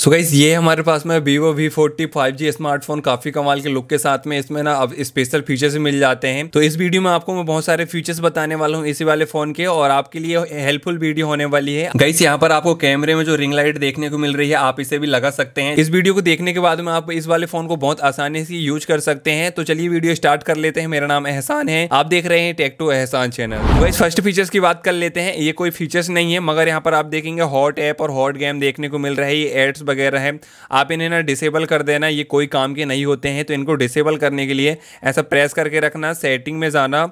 सो so guys ये हमारे पास में Vivo V forty five G smartphone काफी कमाल के लुक के साथ में इसमें ना अब स्पेशल फीचर्स मिल जाते हैं तो इस वीडियो में आपको मैं बहुत सारे फीचर्स बताने वाला हूँ इसी वाले फोन के और आपके लिए हेल्पफुल वीडियो होने वाली है गाइस यहाँ पर आपको कैमरे में जो रिंग लाइट देखने को मिल रही है आप इसे भी लगा सकते हैं इस वीडियो को देखने के बाद में आप इस वाले फोन को बहुत आसानी से यूज कर सकते हैं तो चलिए वीडियो स्टार्ट कर लेते हैं मेरा नाम एहसान है आप देख रहे हैं tech to Ehsan channel guys first features की बात कर लेते हैं ये कोई फीचर्स नहीं है मगर यहाँ पर आप देखेंगे हॉट ऐप और हॉट गेम देखने को मिल रहा है ये एड्स वगैरह है आप इन्हें ना डिसेबल कर देना ये कोई काम के नहीं होते हैं तो इनको डिसेबल करने के लिए ऐसा प्रेस करके रखना सेटिंग में जाना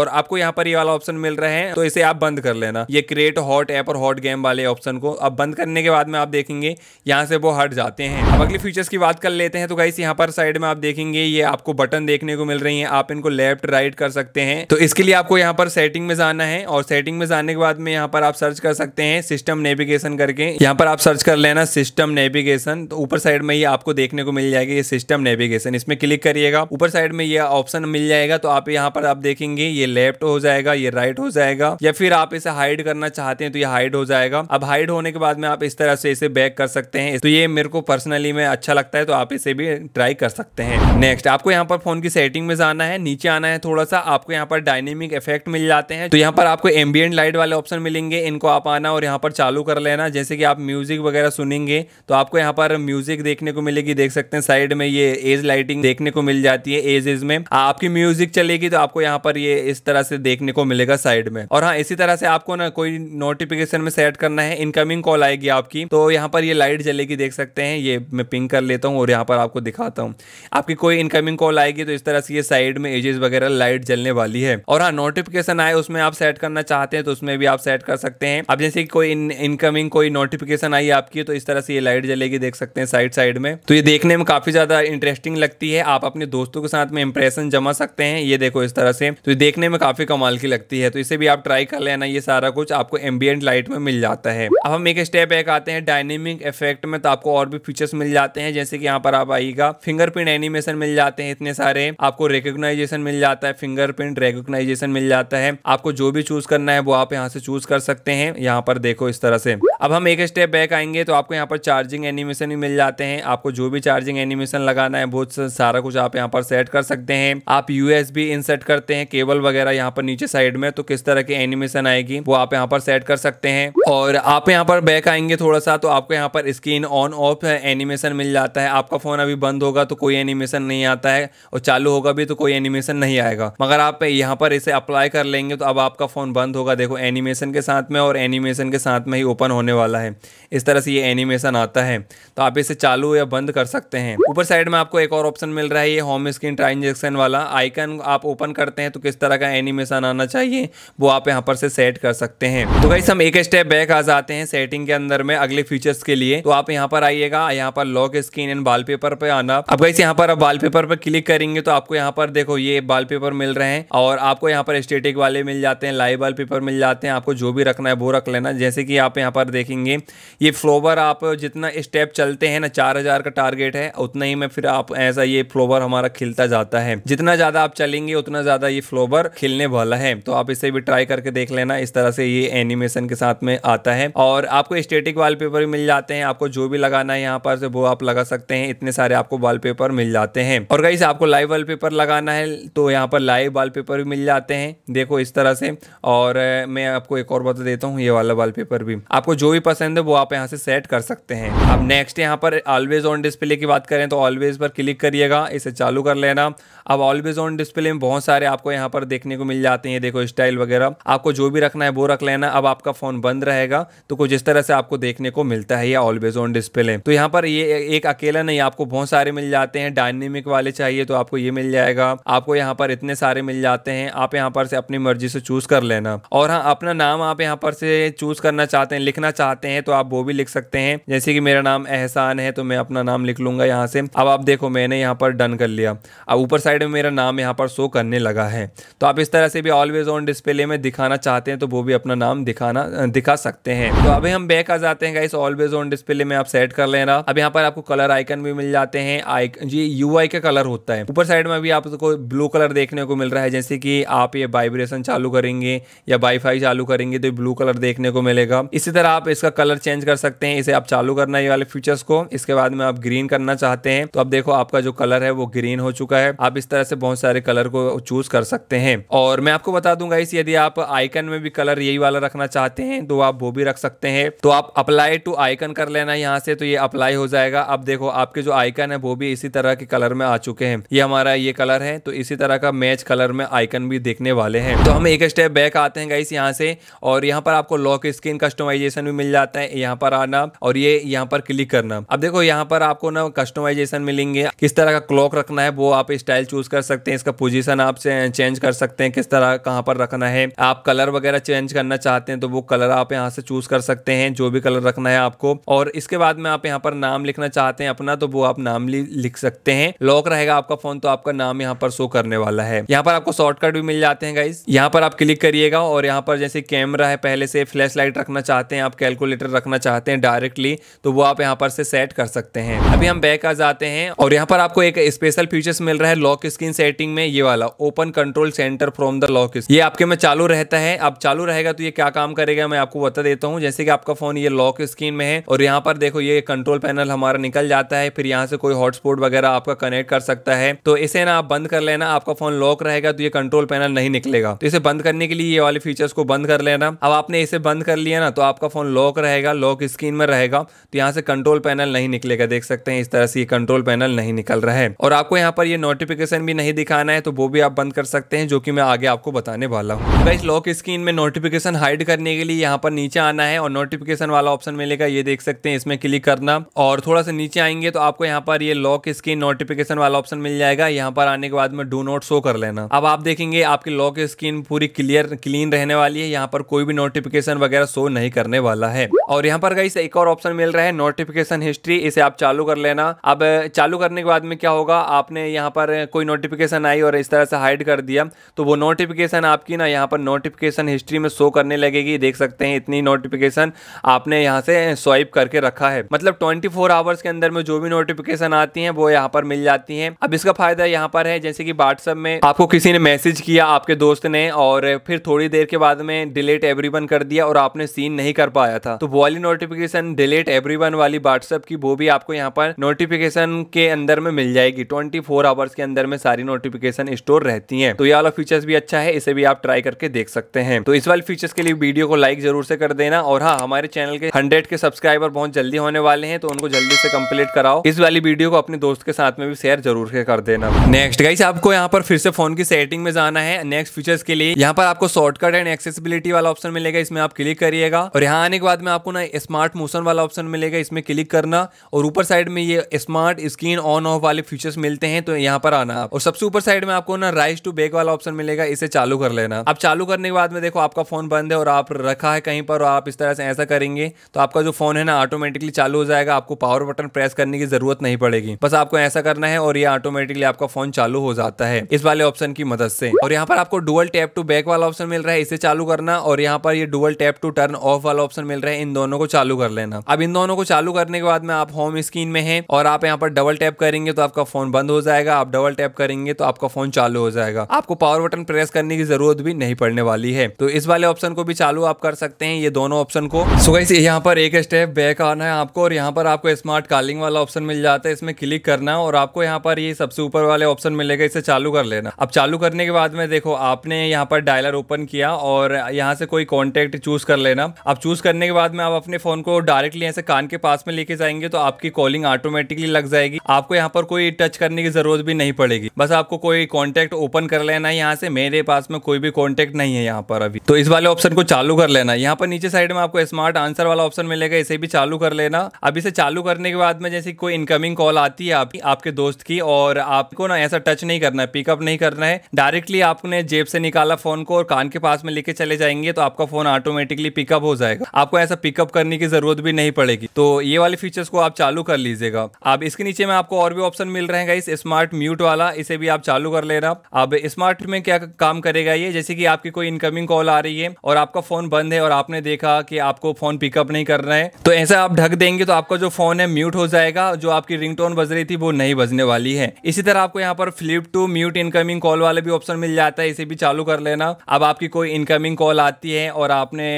और आपको यहाँ पर ये वाला ऑप्शन मिल रहा है तो इसे आप बंद कर लेना ये क्रिएट हॉट ऐप और हॉट गेम वाले ऑप्शन को अब बंद करने के बाद में आप देखेंगे यहाँ से वो हट जाते हैं अब अगले फीचर्स की बात कर लेते हैं तो गाइस यहाँ पर साइड में आप देखेंगे ये आपको बटन देखने को मिल रही है आप इनको लेफ्ट राइट कर सकते हैं तो इसके लिए आपको यहाँ पर सेटिंग में जाना है और सेटिंग में जाने के बाद में यहाँ पर आप सर्च कर सकते हैं सिस्टम नेविगेशन करके यहाँ पर आप सर्च कर लेना सिस्टम ने नेविगेशन तो ऊपर साइड में ये आपको देखने को मिल जाएगा ये सिस्टम नेविगेशन इसमें क्लिक करिएगा ऊपर साइड में ये ऑप्शन मिल जाएगा तो आप यहाँ पर आप देखेंगे ये लेफ्ट हो जाएगा ये राइट हो जाएगा या फिर आप इसे हाइड करना चाहते हैं तो ये हाइड हो जाएगा अब हाइड होने के बाद में आप इस तरह से इसे बैक कर सकते हैं तो ये मेरे को पर्सनली में अच्छा लगता है तो आप इसे भी ट्राई कर सकते हैं नेक्स्ट आपको यहाँ पर फोन की सेटिंग में जाना है नीचे आना है थोड़ा सा आपको यहाँ पर डायनेमिक इफेक्ट मिल जाते हैं तो यहाँ पर आपको एम्बियंट लाइट वाले ऑप्शन मिलेंगे इनको आप आना और यहाँ पर चालू कर लेना जैसे कि आप म्यूजिक वगैरह सुनेंगे तो आपको यहाँ पर म्यूजिक देखने को मिलेगी देख सकते हैं साइड में ये एज लाइटिंग देखने को मिल जाती है एज एज में हाँ, आपकी म्यूजिक चलेगी तो आपको यहाँ पर ये इस तरह से देखने को मिलेगा साइड में और हाँ इसी तरह से आपको ना कोई नोटिफिकेशन में सेट करना है इनकमिंग कॉल आएगी आपकी तो यहाँ पर ये लाइट जलेगी देख सकते हैं ये मैं पिंक कर लेता हूँ और यहाँ पर आपको दिखाता हूँ आपकी कोई इनकमिंग कॉल आएगी तो इस तरह से ये साइड में एजेस वगैरह लाइट जलने वाली है और हाँ नोटिफिकेशन आए उसमें आप सेट करना चाहते हैं तो उसमें भी आप सेट कर सकते हैं अब जैसे कोई इनकमिंग कोई नोटिफिकेशन आई आपकी तो इस तरह से ये लाइट लाइट जलेगी देख सकते हैं साइड साइड में तो ये देखने में काफी ज्यादा इंटरेस्टिंग लगती है आप अपने दोस्तों के साथ में इंप्रेशन जमा सकते हैं ये देखो इस तरह से तो ये देखने में काफी कमाल की लगती है तो इसे भी आप ट्राई कर लेना ये सारा कुछ आपको एम्बियंट लाइट में मिल जाता है अब हम एक स्टेप एक आते हैं डायनेमिक इफेक्ट में तो आपको और भी फीचर्स मिल जाते हैं जैसे कि यहाँ पर आप आइएगा फिंगरप्रिंट एनिमेशन मिल जाते हैं इतने सारे आपको रिकोगनाइजेशन मिल जाता है फिंगरप्रिंट रिकोगनाइजेशन मिल जाता है आपको जो भी चूज करना है वो आप यहाँ से चूज कर सकते हैं यहाँ पर देखो इस तरह से अब हम एक स्टेप बैक आएंगे तो आपको यहाँ पर चार्जिंग चार्जिंग एनिमेशन भी मिल जाते हैं आपको जो भी चार्जिंग एनिमेशन लगाना है बहुत सारा कुछ आप यहाँ पर सेट कर सकते हैं आप यूएसबी इंसर्ट करते हैं केबल वगैरह यहाँ पर नीचे साइड में तो किस तरह की एनिमेशन आएगी वो आप यहाँ पर सेट कर सकते हैं और आप यहाँ पर बैक आएंगे थोड़ा सा तो आपको यहाँ पर स्क्रीन ऑन ऑफ एनिमेशन मिल जाता है आपका फोन अभी बंद होगा तो कोई एनिमेशन नहीं आता है और चालू होगा भी तो कोई एनिमेशन नहीं आएगा मगर आप यहाँ पर इसे अप्लाई कर लेंगे तो अब आपका फोन बंद होगा देखो एनिमेशन के साथ में और एनिमेशन के साथ में ही ओपन होने वाला है इस तरह से ये एनिमेशन आता है है तो आप इसे चालू या बंद कर सकते हैं ऊपर साइड में आपको एक और ऑप्शन मिल रहा है ये होम स्क्रीन ट्रांजेक्शन वाला आइकन आप ओपन करते हैं तो किस तरह का एनिमेशन आना चाहिए वो आप यहाँ पर से सेट कर सकते हैं तो भाई हम एक स्टेप बैक आ जाते हैं सेटिंग के अंदर में अगले फीचर्स के लिए तो आप यहाँ पर आइएगा यहाँ पर लॉक स्क्रीन एंड वॉलपेपर पे आना अब गाइस यहाँ पर आप वॉलपेपर पर क्लिक करेंगे तो आपको यहाँ पर देखो ये वॉलपेपर मिल रहे हैं और आपको यहाँ पर स्टेटिक वाले मिल जाते हैं लाइव वॉलपेपर मिल जाते हैं आपको जो भी रखना है वो रख लेना जैसे कि आप यहाँ पर देखेंगे ये फ्लोवर आप जितना स्टेप चलते हैं ना चार हजार का टारगेट है उतना ही में फिर आप ऐसा ये फ्लोवर हमारा खिलता जाता है जितना ज्यादा आप चलेंगे उतना ज्यादा ये फ्लोवर खिलने वाला है तो आप इसे भी ट्राई करके देख लेना इस तरह से ये एनिमेशन के साथ में आता है और आपको स्टेटिक वाल भी मिल जाते हैं आपको जो भी लगाना है यहाँ पर से वो आप लगा सकते हैं इतने सारे आपको वाल मिल जाते हैं और कहीं आपको लाइव वाल लगाना है तो यहाँ पर लाइव वाल भी मिल जाते हैं देखो इस तरह से और मैं आपको एक और बता देता हूँ ये वाला वाल भी आपको जो भी पसंद है वो आप यहाँ से सेट कर सकते हैं अब नेक्स्ट यहाँ पर ऑलवेज ऑन डिस्प्ले की बात करें तो ऑलवेज पर क्लिक करिएगा इसे चालू कर लेना अब ऑलवेज ऑन डिस्प्ले में बहुत सारे आपको यहाँ पर देखने को मिल जाते हैं देखो स्टाइल वगैरह आपको जो भी रखना है वो रख लेना अब आपका फोन बंद रहेगा तो कुछ इस तरह से आपको देखने को मिलता है ये ऑलवेज ऑन डिस्प्ले तो यहाँ पर ये एक अकेला नहीं आपको बहुत सारे मिल जाते हैं डायनेमिक वाले चाहिए तो आपको ये मिल जाएगा आपको यहाँ पर इतने सारे मिल जाते हैं आप यहाँ पर से अपनी मर्जी से चूज कर लेना और हाँ अपना नाम आप यहाँ पर से चूज करना चाहते हैं लिखना चाहते हैं तो आप वो भी लिख सकते हैं जैसे कि मेरा नाम एहसान है तो मैं अपना नाम लिख लूंगा यहाँ से अब आप देखो मैंने यहाँ पर डन कर लिया अब ऊपर साइड में मेरा नाम यहाँ पर शो करने लगा है तो आप इस तरह से भी ऑलवेज ऑन डिस्प्ले में दिखाना चाहते हैं तो वो भी अपना नाम दिखाना दिखा सकते हैं तो अभी हम बैक आ जाते हैं ऑलवेज ऑन डिस्प्ले में आप सेट कर लेना अब यहाँ पर आपको कलर आइकन भी मिल जाते हैं आइकन ये यू का कलर होता है ऊपर साइड में भी आपको ब्लू कलर देखने को मिल रहा है जैसे कि आप ये वाइब्रेशन चालू करेंगे या वाईफाई चालू करेंगे तो ब्लू कलर देखने को मिलेगा इसी तरह आप इसका कलर चेंज कर सकते हैं इसे आप चालू करना करना ये वाले फीचर्स को इसके बाद में आप ग्रीन करना चाहते हैं तो अब देखो आपका जो कलर है वो ग्रीन हो चुका है आप इस तरह से बहुत सारे कलर को चूज कर सकते हैं और मैं आपको बता दूंगा इस यदि आप आइकन में भी कलर यही वाला रखना चाहते हैं तो आप वो भी रख सकते हैं तो आप अप्लाई टू आइकन कर लेना यहाँ से तो ये अप्लाई हो जाएगा अब देखो आपके जो आइकन है वो भी इसी तरह के कलर में आ चुके हैं ये हमारा ये कलर है तो इसी तरह का मैच कलर में आइकन भी देखने वाले हैं तो हम एक स्टेप बैक आते हैं गाइस यहाँ से और यहाँ पर आपको लॉक स्क्रीन कस्टमाइजेशन भी मिल जाता है यहाँ पर आना और ये यहाँ यहाँ पर क्लिक करना अब देखो यहाँ पर आपको ना कस्टमाइजेशन मिलेंगे किस तरह का क्लॉक रखना है वो आप स्टाइल चूज कर सकते हैं इसका पोजिशन आप चेंज कर सकते हैं किस तरह कहाँ पर रखना है आप कलर वगैरह चेंज करना चाहते हैं तो वो कलर आप यहाँ से चूज कर सकते हैं जो भी कलर रखना है आपको और इसके बाद में आप यहाँ पर नाम लिखना चाहते हैं अपना तो वो आप नाम लिख सकते हैं लॉक रहेगा आपका फोन तो आपका नाम यहाँ पर शो करने वाला है यहाँ पर आपको शॉर्टकट भी मिल जाते हैं गाइज यहाँ पर आप क्लिक करिएगा और यहाँ पर जैसे कैमरा है पहले से फ्लैश लाइट रखना चाहते हैं आप कैलकुलेटर रखना चाहते हैं डायरेक्टली तो वो आप यहाँ पर से सेट कर सकते हैं अभी हम बैक आ जाते हैं और यहाँ पर आपको एक स्पेशल फीचर्स मिल रहा है लॉक स्क्रीन सेटिंग में ये वाला open control centre from the lock screen ये आपके में चालू रहता है अब चालू रहेगा तो ये क्या काम करेगा मैं आपको बता देता हूँ जैसे कि आपका फोन ये लॉक स्क्रीन में है और यहाँ पर देखो ये कंट्रोल पैनल हमारा निकल जाता है फिर यहाँ से कोई हॉटस्पॉट वगैरह आपका कनेक्ट कर सकता है तो इसे ना आप बंद कर लेना आपका फोन लॉक रहेगा तो ये कंट्रोल पैनल नहीं निकलेगा तो इसे बंद करने के लिए ये वाले फीचर्स को बंद कर लेना अब आपने इसे बंद कर लिया ना तो आपका फोन लॉक रहेगा लॉक स्क्रीन में रहेगा तो यहाँ से कंट्रोल पैनल नहीं निकलेगा देख सकते हैं इस तरह से ये कंट्रोल पैनल नहीं निकल रहा है और आपको यहाँ पर ये नोटिफिकेशन भी नहीं दिखाना है तो वो भी आप बंद कर सकते हैं जो की मैं आगे आपको बताने वाला हूँ गाइस लॉक स्क्रीन में नोटिफिकेशन हाइड करने के लिए यहाँ पर नीचे आना है और नोटिफिकेशन वाला ऑप्शन मिलेगा ये देख सकते हैं इसमें क्लिक करना और थोड़ा सा नीचे आएंगे तो आपको यहाँ पर ये लॉक स्क्रीन नोटिफिकेशन वाला ऑप्शन मिल जाएगा यहाँ पर आने के बाद में डू नोट शो कर लेना अब आप देखेंगे आपकी लॉक स्क्रीन पूरी क्लियर क्लीन रहने वाली है यहाँ पर कोई भी नोटिफिकेशन वगैरह शो नहीं करने वाला है और यहाँ पर गई एक और ऑप्शन मिल रहा है नोटिफिकेशन हिस्ट्री इसे आप चालू कर लेना अब चालू करने के बाद में क्या होगा आपने यहाँ पर कोई नोटिफिकेशन आई और इस तरह से हाइड कर दिया तो वो नोटिफिकेशन आपकी ना यहाँ पर नोटिफिकेशन हिस्ट्री में शो करने लगेगी देख सकते हैं इतनी नोटिफिकेशन आपने यहाँ से स्वाइप करके रखा है मतलब ट्वेंटी आवर्स के अंदर में जो भी नोटिफिकेशन आती है वो यहाँ पर मिल जाती है अब इसका फायदा यहाँ पर है जैसे कि व्हाट्सअप में आपको किसी ने मैसेज किया आपके दोस्त ने और फिर थोड़ी देर के बाद में डिलीट एवरीवन कर दिया और आपने सीन नहीं कर पाया था तो वो वाली नोटिफिकेशन डिलीट एवरीवन वन वाली व्हाट्सएप की वो भी आपको यहाँ पर नोटिफिकेशन के अंदर में मिल जाएगी ट्वेंटी फोर आवर्स के अंदर में सारी नोटिफिकेशन स्टोर रहती है तो ये वाला फीचर्स भी अच्छा है इसे भी आप ट्राई करके देख सकते हैं तो इस वाले फीचर्स के लिए वीडियो को लाइक जरूर से कर देना और हाँ हमारे चैनल के हंड्रेड के सब्सक्राइबर बहुत जल्दी होने वाले हैं तो उनको जल्दी से कंप्लीट कराओ इस वाली वीडियो को अपने दोस्त के साथ में भी शेयर जरूर से कर देना नेक्स्ट गाइस आपको यहाँ पर फिर से फोन की सेटिंग में जाना है नेक्स्ट फीचर्स के लिए यहाँ पर आपको शॉर्टकट एंड एक्सेसिबिलिटी वाला ऑप्शन मिलेगा इसमें आप क्लिक करिएगा और यहाँ आने के बाद में आपको ना स्मार्ट मोशन वाला ऑप्शन मिलेगा जाएगा इसमें क्लिक करना और ऊपर साइड में ये स्मार्ट स्क्रीन ऑन ऑफ वाले फीचर्स मिलते हैं तो यहाँ पर आना और सबसे ऊपर साइड में आपको ना राइस टू बेक वाला ऑप्शन मिलेगा इसे चालू कर लेना आप चालू करने के बाद में देखो आपका फोन बंद है और आप रखा है कहीं पर और आप इस तरह से ऐसा करेंगे तो आपका जो फोन है ना ऑटोमेटिकली चालू हो जाएगा आपको पावर बटन प्रेस करने की जरूरत नहीं पड़ेगी बस आपको ऐसा करना है और ये ऑटोमेटिकली आपका फोन चालू हो जाता है इस वाले ऑप्शन की मदद से और यहाँ पर आपको डुअल टैप टू बैक वाला ऑप्शन मिल रहा है इसे चालू करना और यहाँ पर ये dual tap to turn off वाला ऑप्शन मिल रहा है इन दोनों को चालू कर लेना अब इन दोनों दोनों को चालू करने के बाद में आप होम स्क्रीन में है और आप यहाँ पर डबल टैप करेंगे तो आपका फोन बंद हो जाएगा आप डबल टैप करेंगे तो आपका फोन चालू हो जाएगा आपको पावर बटन प्रेस करने की जरूरत भी नहीं पड़ने वाली है तो इस वाले ऑप्शन को भी चालू आप कर सकते हैं ये दोनों ऑप्शन को सो गाइस यहाँ पर एक स्टेप बैक आना है आपको और यहाँ पर आपको स्मार्ट कॉलिंग वाला ऑप्शन मिल जाता है इसमें क्लिक करना और आपको यहाँ पर ये सबसे ऊपर वाले ऑप्शन मिलेगा इसे चालू कर लेना अब चालू करने के बाद में देखो आपने यहाँ पर डायलर ओपन किया और यहाँ से कोई कॉन्टेक्ट चूज कर लेना अब चूज करने के बाद में आप अपने फोन को डायरेक्टली ऐसे कान दुकान के पास में लेके जाएंगे तो आपकी कॉलिंग ऑटोमेटिकली लग जाएगी आपको यहाँ पर कोई टच करने की जरूरत भी नहीं पड़ेगी बस आपको कोई कॉन्टेक्ट ओपन कर लेना है यहाँ से मेरे पास में कोई भी कॉन्टेक्ट नहीं है यहाँ पर अभी तो इस वाले ऑप्शन को चालू कर लेना यहाँ पर नीचे साइड में आपको स्मार्ट आंसर वाला ऑप्शन मिलेगा इसे भी चालू कर लेना अभी इसे चालू करने के बाद में जैसे कोई इनकमिंग कॉल आती है आपकी आपके दोस्त की और आपको ना ऐसा टच नहीं करना है पिकअप नहीं करना है डायरेक्टली आपने जेब से निकाला फोन को और कान के पास में लेके चले जाएंगे तो आपका फोन ऑटोमेटिकली पिकअप हो जाएगा आपको ऐसा पिकअप करने की जरूरत भी नहीं पड़ेगी तो ये वाले फीचर्स को आप चालू कर लीजिएगा अब इसके नीचे में आपको और भी ऑप्शन मिल रहे हैं स्मार्ट म्यूट वाला इसे भी आप चालू कर लेना अब स्मार्ट में क्या काम करेगा ये जैसे कि आपकी कोई इनकमिंग कॉल आ रही है और आपका फोन बंद है और आपने देखा कि आपको फोन पिकअप नहीं करना है तो ऐसा आप ढक देंगे तो आपका जो फोन है म्यूट हो जाएगा जो आपकी रिंग बज रही थी वो नहीं बजने वाली है इसी तरह आपको यहाँ पर flip to mute incoming call वाला भी ऑप्शन मिल जाता है इसे भी चालू कर लेना अब आपकी कोई इनकमिंग कॉल आती है और आपने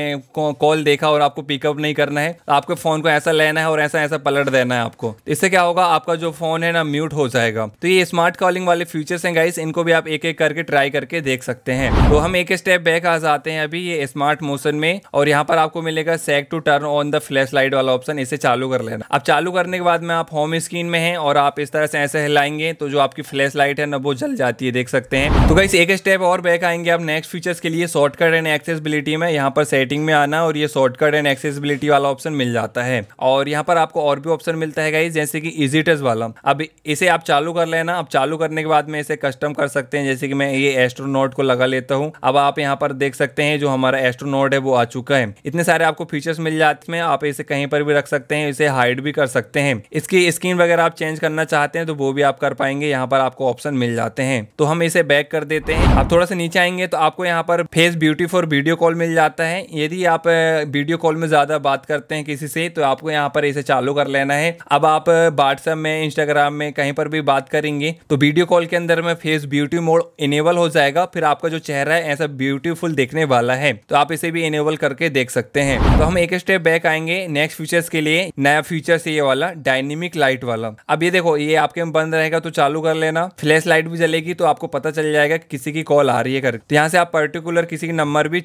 कॉल देखा और आपको पिकअप नहीं करना है तो आपके फोन को ऐसा ऐसा लेना है और ऐसा ऐसा पलट देना है आपको इससे क्या होगा आपका जो फोन है ना म्यूट हो जाएगा तो ये स्मार्ट कॉलिंग वाले फीचर्स हैं गाइस इनको भी आप एक एक करके ट्राई करके देख सकते हैं तो हम एक स्टेप बैक आ जाते हैं अभी ये स्मार्ट मोशन में और यहाँ पर आपको मिलेगा shake to turn on the flash light वाला ऑप्शन इसे चालू कर लेना अब चालू करने के बाद में आप होम स्क्रीन में है और आप इस तरह से ऐसे हिलाएंगे तो जो आपकी फ्लैश लाइट है ना वो जल जाती है देख सकते हैं तो गाइस एक स्टेप और बैक आएंगे आप नेक्स्ट फीचर्स के लिए शॉर्टकट एंड एक्सेसिबिलिटी में यहाँ पर सेटिंग में आना और ये शॉर्टकट एंड एक्सेसिबिलिटी वाला ऑप्शन मिल जाता है और यहाँ पर आपको और भी ऑप्शन मिलता है गाइज जैसे कि इजीटेस वाला अब इसे आप चालू कर लेना अब चालू करने के बाद में इसे कस्टम कर सकते हैं जैसे कि मैं ये एस्ट्रोनोट को लगा लेता हूँ अब आप यहाँ पर देख सकते हैं जो हमारा एस्ट्रोनोट है वो आ चुका है इतने सारे आपको फीचर्स मिल जाते हैं आप इसे कहीं पर भी रख सकते हैं इसे हाइड भी कर सकते हैं इसकी स्क्रीन वगैरह आप चेंज करना चाहते हैं तो वो भी आप कर पाएंगे यहाँ पर आपको ऑप्शन मिल जाते हैं तो हम इसे बैक कर देते हैं आप थोड़ा सा नीचे आएंगे तो आपको यहाँ पर face beauty for video call मिल जाता है यदि आप वीडियो कॉल में ज़्यादा बात करते हैं किसी से तो आपको आपको यहाँ पर इसे चालू कर लेना है अब आप व्हाट्सएप में इंस्टाग्राम में कहीं पर भी बात करेंगे तो वीडियो कॉल के अंदर में फेस ब्यूटी मोड इनेबल हो जाएगा फिर आपका जो चेहरा है ऐसा ब्यूटीफुल देखने वाला है तो आप इसे भी इनेबल करके देख सकते हैं तो हम एक स्टेप बैक आएंगे नेक्स्ट फीचर्स के लिए नया फीचर ये वाला डायनेमिक लाइट वाला अब ये देखो ये आपके बंद रहेगा तो चालू कर लेना फ्लैश लाइट भी जलेगी तो आपको पता चल जाएगा कि किसी की कॉल आ रही है करके तो यहाँ से आप पर्टिकुलर किसी की नंबर भी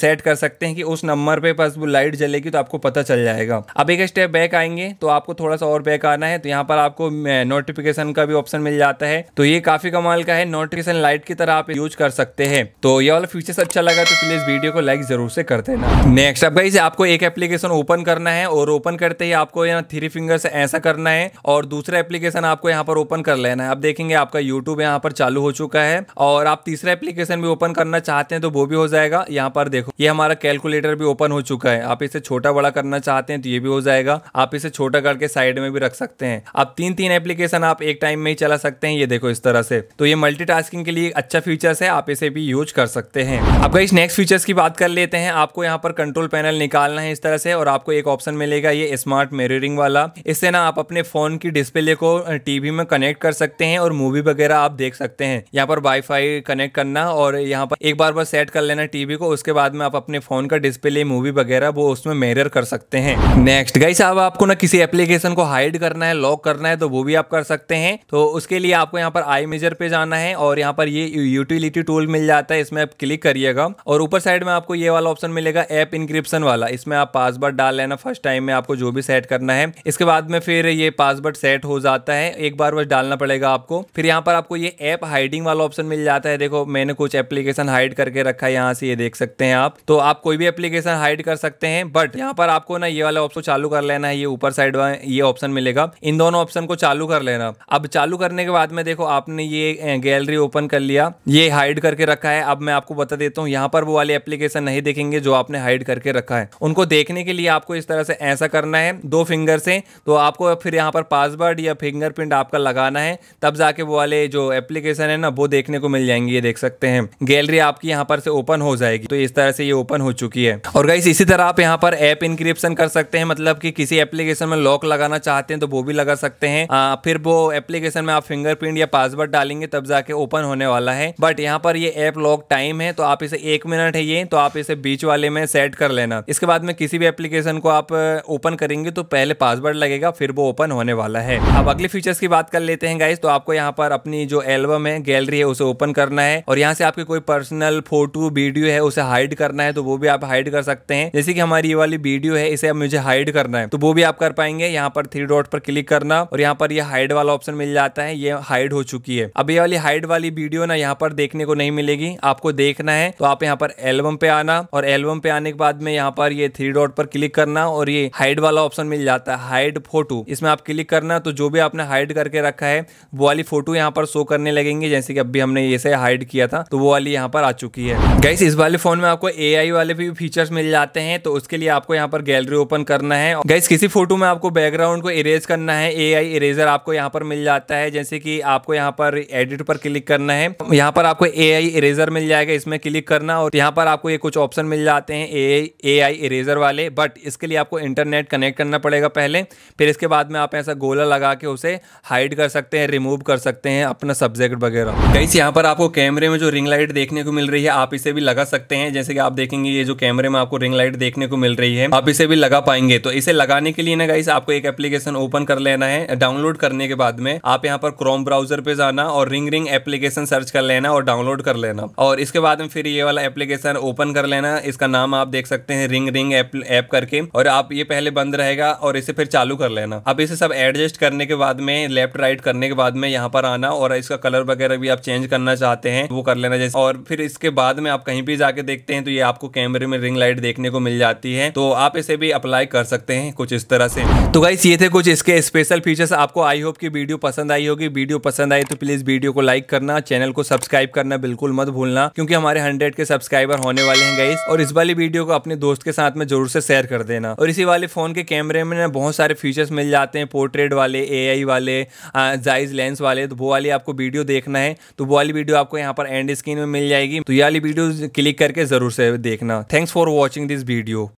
सेट कर सकते हैं कि उस नंबर पे बस वो लाइट जलेगी तो आपको पता चल जाएगा अब एक एक स्टेप बैक आएंगे तो आपको थोड़ा सा और बैक आना है तो यहाँ पर आपको नोटिफिकेशन का भी ऑप्शन मिल जाता है तो ये काफी कमाल का है नोटिफिकेशन लाइट की तरह आप यूज कर सकते हैं तो ये वाला फीचर अच्छा लगा तो प्लीज वीडियो को लाइक जरूर से कर देना नेक्स्ट अब गाइस आपको एक एप्लीकेशन ओपन करना है और ओपन करते ही आपको यहाँ थ्री फिंगर से ऐसा करना है और दूसरा एप्लीकेशन आपको यहाँ पर ओपन कर लेना है आप देखेंगे आपका यूट्यूब यहाँ पर चालू हो चुका है और आप तीसरा एप्लीकेशन भी ओपन करना चाहते हैं तो वो भी हो जाएगा यहाँ पर देखो ये हमारा कैलकुलेटर भी ओपन हो चुका है आप इसे छोटा बड़ा करना चाहते हैं तो ये भी हो जाएगा जाएगा आप इसे छोटा करके साइड में भी रख सकते हैं आप तीन तीन एप्लीकेशन आप एक टाइम में ही चला सकते हैं ये देखो इस तरह से तो ये मल्टी के लिए अच्छा फीचर्स है आप इसे भी यूज कर सकते हैं अब इस नेक्स्ट फीचर्स की बात कर लेते हैं आपको यहाँ पर कंट्रोल पैनल निकालना है इस तरह से और आपको एक ऑप्शन मिलेगा ये स्मार्ट मेरिंग वाला इससे ना आप अपने फोन की डिस्प्ले को टीवी में कनेक्ट कर सकते हैं और मूवी वगैरह आप देख सकते हैं यहाँ पर वाईफाई कनेक्ट करना और यहाँ पर एक बार बार सेट कर लेना टीवी को उसके बाद में आप अपने फोन का डिस्प्ले मूवी वगैरह वो उसमें मेरर कर सकते हैं नेक्स्ट नेक्स्ट गाइस अब आपको ना किसी एप्लीकेशन को हाइड करना है लॉक करना है तो वो भी आप कर सकते हैं तो उसके लिए आपको यहाँ पर आई मेजर पे जाना है और यहाँ पर ये यूटिलिटी टूल मिल जाता है इसमें आप क्लिक करिएगा और ऊपर साइड में आपको ये वाला ऑप्शन मिलेगा ऐप इनक्रिप्शन वाला इसमें आप पासवर्ड डाल लेना फर्स्ट टाइम में आपको जो भी सेट करना है इसके बाद में फिर ये पासवर्ड सेट हो जाता है एक बार बस डालना पड़ेगा आपको फिर यहाँ पर आपको ये ऐप हाइडिंग वाला ऑप्शन मिल जाता है देखो मैंने कुछ एप्लीकेशन हाइड करके रखा है यहाँ से ये देख सकते हैं आप तो आप कोई भी एप्लीकेशन हाइड कर सकते हैं बट यहाँ पर आपको ना ये वाला ऑप्शन चालू कर लेना है ये ऊपर साइड में ये ऑप्शन मिलेगा इन दोनों ऑप्शन को चालू कर लेना अब चालू करने के बाद में देखो आपने ये गैलरी ओपन कर लिया ये हाइड करके रखा है अब मैं आपको बता देता हूँ यहाँ पर वो वाली एप्लीकेशन नहीं देखेंगे जो आपने हाइड करके रखा है उनको देखने के लिए आपको इस तरह से ऐसा करना है दो फिंगर से तो आपको फिर यहाँ पर पासवर्ड या फिंगरप्रिंट आपका लगाना है तब जाके वो वाले जो एप्लीकेशन है ना वो देखने को मिल जाएंगे ये देख सकते हैं गैलरी आपकी यहाँ पर से ओपन हो जाएगी तो इस तरह से ये ओपन हो चुकी है और गाइस इसी तरह आप यहाँ पर ऐप इनक्रिप्शन कर सकते हैं मतलब मतलब कि किसी एप्लीकेशन में लॉक लगाना चाहते हैं तो वो भी लगा सकते हैं आ, फिर वो एप्लीकेशन में आप फिंगरप्रिंट या पासवर्ड डालेंगे तब जाके ओपन होने वाला है बट यहाँ पर ये ऐप लॉक टाइम है तो आप इसे एक मिनट है ये तो आप इसे बीच वाले में सेट कर लेना इसके बाद में किसी भी एप्लीकेशन को आप ओपन करेंगे तो पहले पासवर्ड लगेगा फिर वो ओपन होने वाला है अब अगले फीचर्स की बात कर लेते हैं गाइज तो आपको यहाँ पर अपनी जो एल्बम है गैलरी है उसे ओपन करना है और यहाँ से आपकी कोई पर्सनल फोटो वीडियो है उसे हाइड करना है तो वो भी आप हाइड कर सकते हैं जैसे कि हमारी ये वाली वीडियो है इसे मुझे हाइड करना है तो वो भी आप कर पाएंगे यहाँ पर थ्री डॉट पर क्लिक करना और यहाँ पर ये हाइड वाला ऑप्शन मिल जाता है ये हाइड हो चुकी है अब ये वाली हाइड वाली वीडियो ना यहाँ पर देखने को नहीं मिलेगी आपको देखना है तो आप यहाँ पर एल्बम पे आना और एल्बम पे आने के बाद में यहाँ पर ये थ्री डॉट पर क्लिक करना और ये हाइड वाला ऑप्शन मिल जाता है हाइड फोटो इसमें आप क्लिक करना तो जो भी आपने हाइड करके रखा है वो वाली फोटो यहाँ पर शो करने लगेंगे जैसे कि अभी हमने इसे हाइड किया था तो वो वाली यहाँ पर आ चुकी है गैस इस वाले फोन में आपको ए वाले भी फीचर्स मिल जाते हैं तो उसके लिए आपको यहाँ पर गैलरी ओपन करना है हैं गैस किसी फोटो में आपको बैकग्राउंड को इरेज करना है ए आई इरेजर आपको यहाँ पर मिल जाता है जैसे कि आपको यहाँ पर एडिट पर क्लिक करना है यहाँ पर आपको ए आई इरेजर मिल जाएगा इसमें क्लिक करना और यहाँ पर आपको ये कुछ ऑप्शन मिल जाते हैं ए ए आई इरेजर वाले बट इसके लिए आपको इंटरनेट कनेक्ट करना पड़ेगा पहले फिर इसके बाद में आप ऐसा गोला लगा के उसे हाइड कर सकते हैं रिमूव कर सकते हैं अपना सब्जेक्ट वगैरह गैस यहाँ पर आपको कैमरे में जो रिंग लाइट देखने को मिल रही है आप इसे भी लगा सकते हैं जैसे कि आप देखेंगे ये जो कैमरे में आपको रिंग लाइट देखने को मिल रही है आप इसे भी लगा पाएंगे तो इसे लगाने के लिए ना गाइस आपको एक एप्लीकेशन ओपन कर लेना है डाउनलोड करने के बाद में आप यहाँ पर क्रोम ब्राउजर पे जाना और रिंग रिंग एप्लीकेशन सर्च कर लेना और डाउनलोड कर लेना और इसके बाद में फिर ये वाला एप्लीकेशन ओपन कर लेना इसका नाम आप देख सकते हैं रिंग रिंग ऐप करके और आप ये पहले बंद रहेगा और इसे फिर चालू कर लेना अब इसे सब एडजस्ट करने के बाद में लेफ्ट राइट करने के बाद में यहाँ पर आना और इसका कलर वगैरह भी आप चेंज करना चाहते हैं वो कर लेना जैसे और फिर इसके बाद में आप कहीं भी जाके देखते हैं तो ये आपको कैमरे में रिंग लाइट देखने को मिल जाती है तो आप इसे भी अप्लाई कर सकते सकते हैं कुछ इस तरह से तो गाइस ये थे कुछ इसके स्पेशल फीचर्स आपको आई होप की वीडियो पसंद आई होगी वीडियो पसंद आई तो प्लीज वीडियो को लाइक करना चैनल को सब्सक्राइब करना बिल्कुल मत भूलना क्योंकि हमारे हंड्रेड के सब्सक्राइबर होने वाले हैं गाइस और इस वाली वीडियो को अपने दोस्त के साथ में जरूर से शेयर कर देना और इसी वाले फोन के कैमरे में बहुत सारे फीचर्स मिल जाते हैं पोर्ट्रेट वाले ए वाले जाइज लेंस वाले तो वो वाली आपको वीडियो देखना है तो वो वाली वीडियो आपको यहाँ पर एंड स्क्रीन में मिल जाएगी तो ये वाली वीडियो क्लिक करके जरूर से देखना thanks for watching this video